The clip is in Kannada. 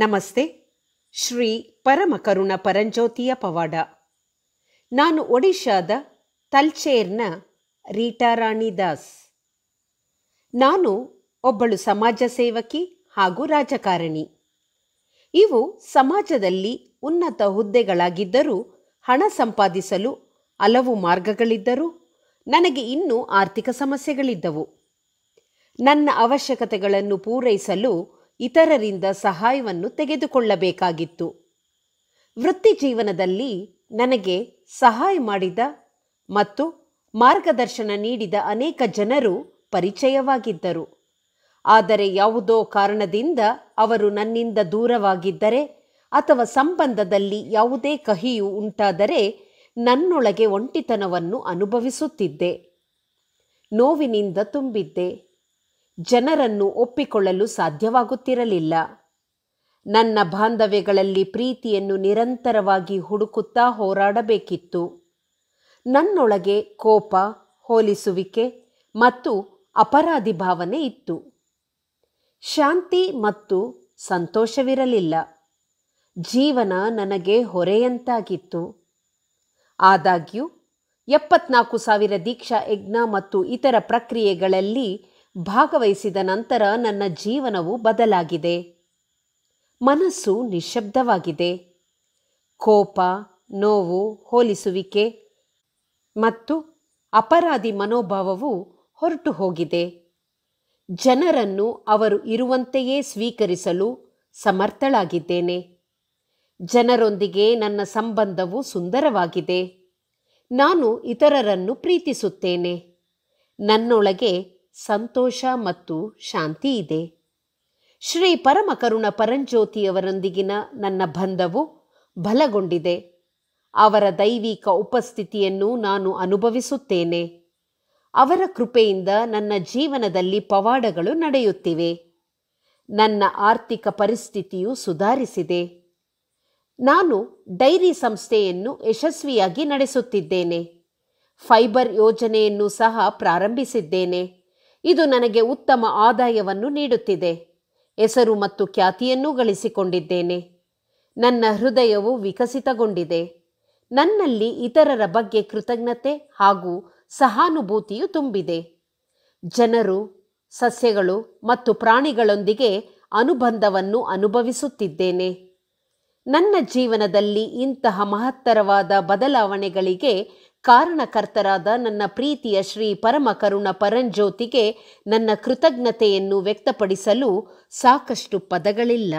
ನಮಸ್ತೆ ಶ್ರೀ ಪರಮಕರುಣ ಪರಂಜ್ಯೋತಿಯ ಪವಾಡ ನಾನು ಒಡಿಶಾದ ತಲ್ಚೇರ್ನ ರೀಟಾರಾಣಿ ದಾಸ್ ನಾನು ಒಬ್ಬಳು ಸಮಾಜ ಸೇವಕಿ ಹಾಗೂ ರಾಜಕಾರಣಿ ಇವು ಸಮಾಜದಲ್ಲಿ ಉನ್ನತ ಹುದ್ದೆಗಳಾಗಿದ್ದರೂ ಹಣ ಸಂಪಾದಿಸಲು ಹಲವು ಮಾರ್ಗಗಳಿದ್ದರೂ ನನಗೆ ಇನ್ನೂ ಆರ್ಥಿಕ ಸಮಸ್ಯೆಗಳಿದ್ದವು ನನ್ನ ಅವಶ್ಯಕತೆಗಳನ್ನು ಪೂರೈಸಲು ಇತರರಿಂದ ಸಹಾಯವನ್ನು ತೆಗೆದುಕೊಳ್ಳಬೇಕಾಗಿತ್ತು ವೃತ್ತಿ ಜೀವನದಲ್ಲಿ ನನಗೆ ಸಹಾಯ ಮಾಡಿದ ಮತ್ತು ಮಾರ್ಗದರ್ಶನ ನೀಡಿದ ಅನೇಕ ಜನರು ಪರಿಚಯವಾಗಿದ್ದರು ಆದರೆ ಯಾವುದೋ ಕಾರಣದಿಂದ ಅವರು ನನ್ನಿಂದ ದೂರವಾಗಿದ್ದರೆ ಅಥವಾ ಸಂಬಂಧದಲ್ಲಿ ಯಾವುದೇ ಕಹಿಯು ಉಂಟಾದರೆ ನನ್ನೊಳಗೆ ಒಂಟಿತನವನ್ನು ಅನುಭವಿಸುತ್ತಿದ್ದೆ ನೋವಿನಿಂದ ತುಂಬಿದ್ದೆ ಜನರನ್ನು ಒಪ್ಪಿಕೊಳ್ಳಲು ಸಾಧ್ಯವಾಗುತ್ತಿರಲಿಲ್ಲ ನನ್ನ ಬಾಂಧವ್ಯಗಳಲ್ಲಿ ಪ್ರೀತಿಯನ್ನು ನಿರಂತರವಾಗಿ ಹುಡುಕುತ್ತಾ ಹೋರಾಡಬೇಕಿತ್ತು ನನ್ನೊಳಗೆ ಕೋಪ ಹೋಲಿಸುವಿಕೆ ಮತ್ತು ಅಪರಾಧಿ ಭಾವನೆ ಇತ್ತು ಶಾಂತಿ ಮತ್ತು ಸಂತೋಷವಿರಲಿಲ್ಲ ಜೀವನ ನನಗೆ ಹೊರೆಯಂತಾಗಿತ್ತು ಆದಾಗ್ಯೂ ಎಪ್ಪತ್ನಾಲ್ಕು ಸಾವಿರ ದೀಕ್ಷಾ ಯಜ್ಞ ಮತ್ತು ಇತರ ಪ್ರಕ್ರಿಯೆಗಳಲ್ಲಿ ಭಾಗವಹಿಸಿದ ನಂತರ ನನ್ನ ಜೀವನವು ಬದಲಾಗಿದೆ ಮನಸ್ಸು ನಿಶಬ್ದವಾಗಿದೆ ಕೋಪ ನೋವು ಹೋಲಿಸುವಿಕೆ ಮತ್ತು ಅಪರಾಧಿ ಮನೋಭಾವವು ಹೊರಟು ಹೋಗಿದೆ ಜನರನ್ನು ಅವರು ಇರುವಂತೆಯೇ ಸ್ವೀಕರಿಸಲು ಸಮರ್ಥಳಾಗಿದ್ದೇನೆ ಜನರೊಂದಿಗೆ ನನ್ನ ಸಂಬಂಧವು ಸುಂದರವಾಗಿದೆ ನಾನು ಇತರರನ್ನು ಪ್ರೀತಿಸುತ್ತೇನೆ ನನ್ನೊಳಗೆ ಸಂತೋಷ ಮತ್ತು ಶಾಂತಿ ಇದೆ ಶ್ರೀ ಪರಮಕರುಣ ಪರಂಜ್ಯೋತಿಯವರೊಂದಿಗಿನ ನನ್ನ ಬಂಧವು ಬಲಗೊಂಡಿದೆ ಅವರ ದೈವಿಕ ಉಪಸ್ಥಿತಿಯನ್ನು ನಾನು ಅನುಭವಿಸುತ್ತೇನೆ ಅವರ ಕೃಪೆಯಿಂದ ನನ್ನ ಜೀವನದಲ್ಲಿ ಪವಾಡಗಳು ನಡೆಯುತ್ತಿವೆ ನನ್ನ ಆರ್ಥಿಕ ಪರಿಸ್ಥಿತಿಯು ಸುಧಾರಿಸಿದೆ ನಾನು ಡೈರಿ ಸಂಸ್ಥೆಯನ್ನು ಯಶಸ್ವಿಯಾಗಿ ನಡೆಸುತ್ತಿದ್ದೇನೆ ಫೈಬರ್ ಯೋಜನೆಯನ್ನು ಸಹ ಪ್ರಾರಂಭಿಸಿದ್ದೇನೆ ಇದು ನನಗೆ ಉತ್ತಮ ಆದಾಯವನ್ನು ನೀಡುತ್ತಿದೆ ಹೆಸರು ಮತ್ತು ಖ್ಯಾತಿಯನ್ನೂ ಗಳಿಸಿಕೊಂಡಿದ್ದೇನೆ ನನ್ನ ಹೃದಯವು ವಿಕಸಿತಗೊಂಡಿದೆ ನನ್ನಲ್ಲಿ ಇತರರ ಬಗ್ಗೆ ಕೃತಜ್ಞತೆ ಹಾಗೂ ಸಹಾನುಭೂತಿಯು ತುಂಬಿದೆ ಜನರು ಸಸ್ಯಗಳು ಮತ್ತು ಪ್ರಾಣಿಗಳೊಂದಿಗೆ ಅನುಬಂಧವನ್ನು ಅನುಭವಿಸುತ್ತಿದ್ದೇನೆ ನನ್ನ ಜೀವನದಲ್ಲಿ ಇಂತಹ ಮಹತ್ತರವಾದ ಬದಲಾವಣೆಗಳಿಗೆ ಕಾರಣಕರ್ತರಾದ ನನ್ನ ಪ್ರೀತಿಯ ಶ್ರೀ ಪರಮ ಕರುಣ ಪರಂಜ್ಯೋತಿಗೆ ನನ್ನ ಕೃತಜ್ಞತೆಯನ್ನು ವ್ಯಕ್ತಪಡಿಸಲು ಸಾಕಷ್ಟು ಪದಗಳಿಲ್ಲ